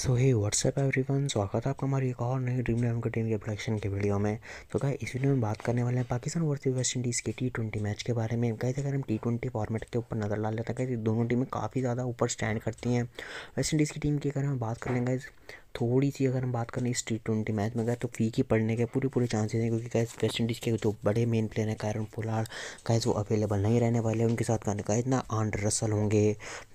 सो हे WhatsApp everyone स्वागत है आपका हमारी एक और नई ड्रीम इलेवन की टीम के प्रोडक्शन के वीडियो में तो क्या इस वीडियो में बात करने वाले हैं पाकिस्तान वर्सेज वेस्ट इंडीज़ के टी ट्वेंटी मैच के बारे में कहते अगर हम टी ट्वेंटी फॉर्मेट के ऊपर नज़र डाल लेते हैं गए दोनों टीमें काफ़ी ज़्यादा ऊपर स्टैंड करती हैं वेस्ट इंडीज़ की टीम की अगर हम बात कर लेंगे थोड़ी सी अगर हम बात करें इस टी ट्वेंटी मैच में अगर तो फीकी पड़ने के पूरे पूरे चांसेस हैं क्योंकि गैस वेस्ट इंडीज़ के जो बड़े मेन प्लेयर हैं कैरन पोलार गैस वो अवेलेबल नहीं रहने वाले उनके साथ कहने का इतना आंड रसल होंगे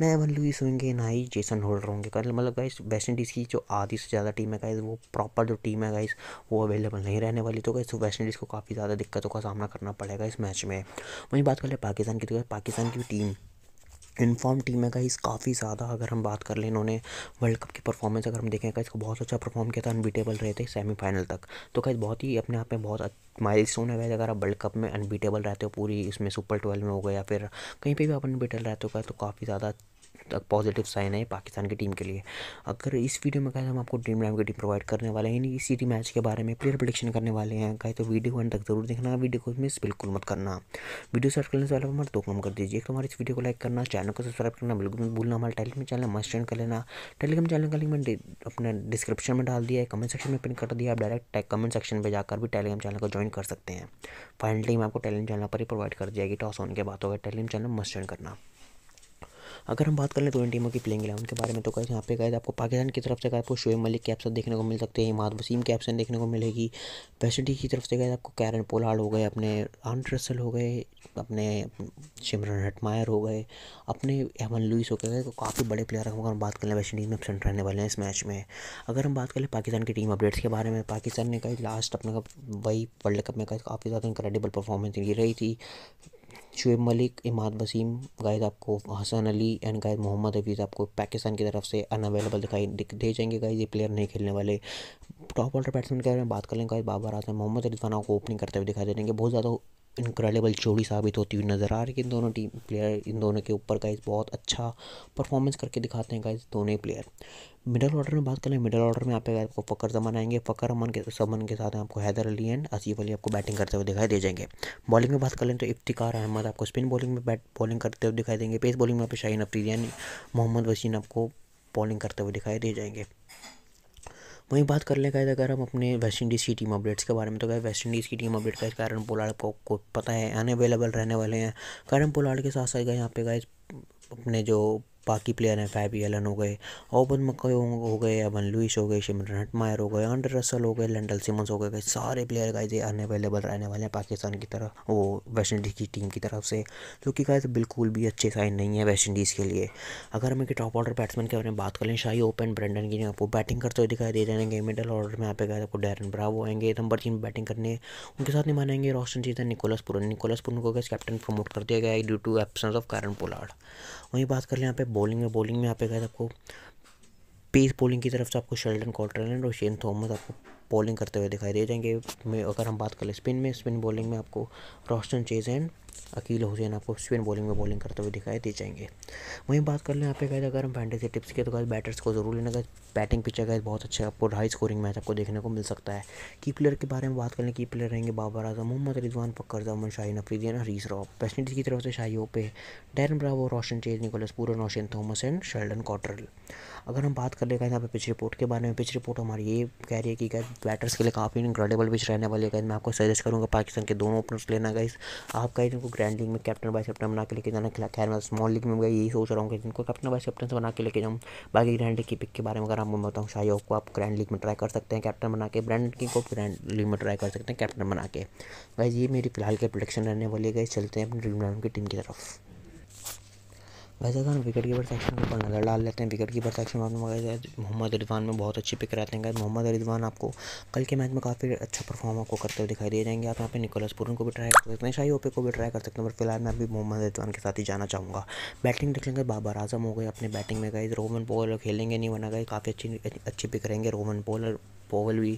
ना एवन लुइस होंगे ना ही जेसन होल्डर होंगे कल मतलब गैस वेस्ट इंडीज़ की जो आधी से ज़्यादा टीम है गैस वो प्रॉपर जो टीम है गैस वो अवेलेबल नहीं रहने वाली तो गैस वेस्ट इंडीज़ को काफ़ी ज़्यादा दिक्कतों का सामना करना पड़ेगा इस मैच में वहीं बात कर ले पाकिस्तान की तो पाकिस्तान की टीम इनफॉर्म टीम है गाइस काफ़ी ज़्यादा अगर हम बात कर लें इन्होंने वर्ल्ड कप की परफॉर्मेंस अगर हम देखें गाइस को तो बहुत अच्छा परफॉर्म किया था अनबीटेबल रहे थे सेमीफाइनल तक तो गाइस बहुत ही अपने आप में बहुत माइल स्टोन है वैसे अगर आप वर्ल्ड कप में अनबीटेबल रहते हो पूरी इसमें सुपर ट्वेल्व में हो गया फिर कहीं पर भी आप अनबीटेबल रहते हो तो काफ़ी ज़्यादा तक पॉजिटिव साइन है पाकिस्तान की टीम के लिए अगर इस वीडियो में कहें हम आपको ड्रीम इलेवन की टीम प्रोवाइड करने वाले हैं इस सीटी मैच के बारे में प्लेयर प्रडिक्शन करने वाले हैं कहे तो वीडियो को तक जरूर देखना वीडियो को मिस बिल्कुल मत करना वीडियो सर्च करने से पहले हमारे दो कम कर दीजिए एक हमारे इस वीडियो को लाइक करना चैनल को सब्सक्राइब करना बिल्कुल मत भूलना हमारे टेलीग्राम चैनल मस्ट ज्वाइन कर लेना टेलीग्राम चैनल का लिंक मैंने अपने डिस्क्रिप्शन में डाल दिया है कमेंट सेक्शन में पिन कर दिया आप डायरेक्ट कमेंट सेक्शन पर जाकर भी टेलीग्राम चैनल को ज्वाइन कर सकते हैं फाइनली मैं आपको टेलीग्राम चैनल पर ही प्रोवाइड कर दिया कि टॉस होने के बाद होगा टेलीग्राम चैनल मस्ट ज्वाइन करना अगर हम बात कर लें दोनों तो टीमों की प्लेइंग इलेवन के बारे में तो कैसे यहाँ पे गए आपको पाकिस्तान की तरफ से गए आपको शोएब मलिक के कैप्शन देखने को मिल सकते हैं इमाद वसीम के कैप्शन देखने को मिलेगी वेस्ट इंडीज़ की तरफ से गए आपको कैरन पोलाड हो गए अपने आंट रसल हो गए अपने सिमरन हटमायर हो गए अपने एमन लुइस हो गए तो काफ़ी बड़े प्लेयर अगर हम बात कर लें वेस्ट इंडीज़ में अपसेंट रहने वाले हैं इस मैच में अगर हम बात कर लें पाकिस्तान की टीम अपडेट्स के बारे में पाकिस्तान ने कहा लास्ट अपने वही वर्ल्ड कप में काफ़ी ज़्यादा इनक्रेडिबल परफॉर्मेंस दी रही थी शुएब मलिक इमाद वसीम गायद आपको हसन अली एंड गायद मोहम्मद हफीज़ आपको पाकिस्तान की तरफ से अनअवेलेबल दिखाई दे जाएंगे गाइज ये प्लेयर नहीं खेलने वाले टॉप ऑर्डर बैट्समैन के बारे में बात कर लें गाइज बाबर आजम मोहम्मद रिजवाना को ओपनिंग करते हुए दिखाई दे देंगे बहुत ज़्यादा इनक्रेडिबल जोड़ी साबित होती हुई नज़र आ रही है इन दोनों टीम प्लेयर इन दोनों के ऊपर का बहुत अच्छा परफॉर्मेंस करके दिखाते हैं गाइज दोनों ही प्लेयर मिडल ऑर्डर में बात करें मिडल ऑर्डर में आप आपको फ़कर जमन आएंगे फ़कर अमन के समन के साथ आपको हैदर अली एंड असीफ अली आपको बैटिंग करते हुए दिखाई दे जाएंगे बॉलिंग में बात कर लें तो इफ्तिकार अहमद आपको स्पिन बॉलिंग में बैट बॉलिंग करते हुए दिखाई देंगे पेस बॉलिंग में आप शाहीन अफरीदी एंड मोहम्मद वसीन आपको बॉलिंग करते हुए दिखाई दे जाएंगे वहीं बात कर ले गए अगर हम अपने वेस्ट इंडीज़ की टीम अपडेट्स के बारे में तो गए वेस्ट इंडीज़ की टीम अपडेट का कारण पोलाड को, को पता है अनअवेलेबल रहने वाले हैं कारण पोलाड के साथ साथ गए यहाँ पे गए अपने जो बाकी प्लेयर हैं फैबी एलन हो गए ओबन मक्का हो गए एवन लुइस हो गए शिमरन हटमायर हो गए अंडर रसल हो गए लंडल सिमंस हो गए सारे प्लेयर गाइज ये अनअवेलेबल रहने वाले हैं पाकिस्तान की तरफ वो वेस्ट इंडीज़ की टीम की तरफ से जो कि गाइज बिल्कुल भी अच्छे साइन नहीं है वेस्ट इंडीज़ के लिए अगर हम एक टॉप ऑर्डर बैट्समैन के बारे में बात करें शाही ओपन ब्रेंडन की आपको बैटिंग करते हुए दिखाई दे रहे हैं मिडल ऑर्डर में आप गए आपको डैरन ब्रावो आएंगे नंबर तीन बैटिंग करने उनके साथ नहीं मानेंगे रोशन है निकोलस पुरन निकोलस पुरन को कैसे कैप्टन प्रमोट कर दिया गया है due to absence of Kieron Pollard वहीं बात कर लें यहाँ पे बॉलिंग में बॉलिंग में यहाँ पे गए आपको पेस बॉलिंग की तरफ से आपको शेल्डन कॉटरलैंड और शेन थॉमस आपको बॉलिंग करते हुए दिखाई दे जाएंगे में अगर हम बात कर लें स्पिन में स्पिन बॉलिंग में आपको Roston Chase and Akeal Hosein आपको स्पिन बॉलिंग में बॉलिंग करते हुए दिखाई दे जाएंगे वहीं बात कर लें यहाँ पे गए अगर हम फैंटेसी टिप्स के तो गए बैटर्स को जरूर लेना गए बैटिंग पिक्चर गए बहुत अच्छे आपको हाई स्कोरिंग मैच आपको देखने को मिल सकता है की प्लेयर के बारे में बात कर लें की प्लेयर रहेंगे Babar Azam Mohammad Rizwan Fakhar Zaman Shaheen Afridi and Haris Rauf West Indies की तरफ से Shai Hope Darren Bravo Roston Chase Nicholas Pooran Oshane Thomas and Sheldon Cottrell अगर हम बात कर लेगा यहाँ पे पिच रिपोर्ट के बारे में पिच रिपोर्ट हमारी ये कह रही है कि गैस बैटर्स के लिए काफ़ी इनक्रेडिबल पिच रहने वाली है मैं आपको सजेस्ट करूँगा पाकिस्तान के दोनों ओपनर्स लेना गाइज आप कहीं जिनको ग्रैंड लीग में कैप्टन वाइस कैप्टन बना के लेके जाना खैर मैं स्मॉल लीग में यही सोच रहा हूँ कि जिनको कैप्टन वाइस कैप्टन से बना के लेके जाऊँ बाकी ग्रैंड लीग की पिक के बारे में अगर आप बताऊँ शाही को आप ग्रैंड लीग में ट्राई कर सकते हैं कैप्टन बना के ब्रैंड किंग को ग्रैंड लीग में ट्राई कर सकते हैं कैप्टन बना के भाई ये मेरी फिलहाल के प्रोडक्शन रहने वाली है चलते हैं अपनी ड्रीम इलेवन की टीम की तरफ वैसे तो हम विकेट कीपर सेक्शन में नज़र डाल लेते हैं विकेट कीपर सेक्शन में मोहम्मद रिजवान में बहुत अच्छी पिक रहते हैं मोहम्मद रिजवान आपको कल के मैच में काफ़ी अच्छा परफॉर्म आपको करते हुए दिखाई दिए जाएंगे आप यहाँ पे निकोलस पुरन को भी ट्राई कर सकते हैं शाही ओपे को भी ट्राई कर सकते हैं पर फिलहाल मैं अभी मोहम्मद रिजवान के साथ ही जाना चाहूँगा बैटिंग देख लेंगे बाबर आजम हो गए अपने बैटिंग में गए रोमन बॉलर खेलेंगे नहीं बना गए काफ़ी अच्छी अच्छी पिक रहेंगे रोमन बॉलर पोवल भी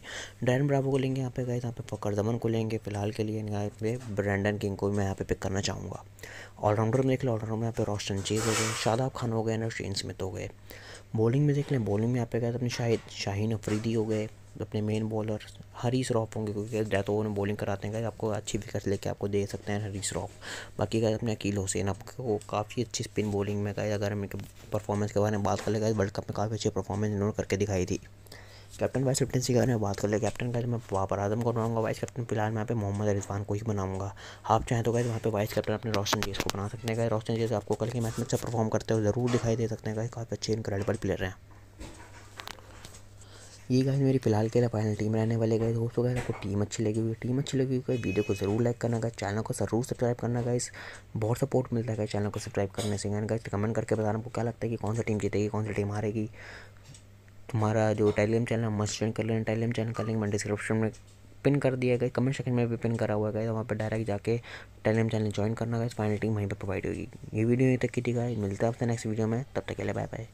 डैन ब्रावो को लेंगे यहाँ पे गए यहाँ पे फकर दमन को लेंगे फिलहाल के लिए यहाँ पे ब्रैंडन किंग को मैं यहाँ पे पिक करना चाहूँगा ऑलराउंडर में देख लें ऑलराउंडर में यहाँ पे रोशन चीज हो गए शादाब खान हो गए ना शेन स्मिथ हो गए बॉलिंग में देख लें बॉलिंग में यहाँ पे गए तो अपने शाहिद शाहीन अफरीदी हो गए अपने मेन बॉलर हरीश रॉफ होंगे क्योंकि डेथ ओवर में बॉलिंग कराते हैं आपको अच्छी विकेट लेके आपको दे सकते हैं हरीश रॉफ बाकी गए अपने अकील हुसैन आपको काफ़ी अच्छी स्पिन बॉलिंग में गए अगर हम परफॉर्मेंस के बारे में बात कर ले गए वर्ल्ड कप में काफ़ी अच्छी परफॉर्मेंस इन्होंने करके दिखाई थी कैप्टन वाइस कैप्टनसी के बारे में बात कर ले कैप्टन का मैं वापर आजम को बनाऊंगा वाइस कैप्टन फिलहाल मैं यहाँ पे मोहम्मद रिजवान को ही बनाऊंगा आप चाहें तो गए वहाँ पे वाइस कैप्टन अपने रोशन जेस को बना सकते हैं रोशन जेस आपको कल के मैच में अच्छा परफॉर्म करते हुए ज़रूर दिखाई दे सकते हैं काफ़ी अच्छे इनक्रेडिबल प्लेयर हैं ये गाइस मेरी फिलहाल के लिए फाइनल टीम रहने वाले गए दोस्तों गए आपको टीम अच्छी लगी हुई टीम अच्छी लगी हुई वीडियो को जरूर लाइक करना गाइस चैनल को जरूर सब्सक्राइब करना गाइस बहुत सपोर्ट मिलता है चैनल को सब्सक्राइब करने से गाइस कमेंट करके बताना आपको क्या लगता है कि कौन सी टीम जीतेगी कौन सी टीम हारेगी तुम्हारा जो टेलीग्राम चैनल है मस्ट ज्वाइन कर लेना टेलीग्राम चैनल का लिंक मैं डिस्क्रिप्शन में पिन कर दिया गया कमेंट सेक्शन में भी पिन करा हुआ गया वहाँ पर डायरेक्ट जाके टेलीग्राम चैनल ज्वाइन करना गया फाइनल टीम वहीं पर प्रोवाइड होगी ये वीडियो यहीं तक की थी गाइस मिलता है आपसे नेक्स्ट वीडियो में तब तक के लिए बाय बाय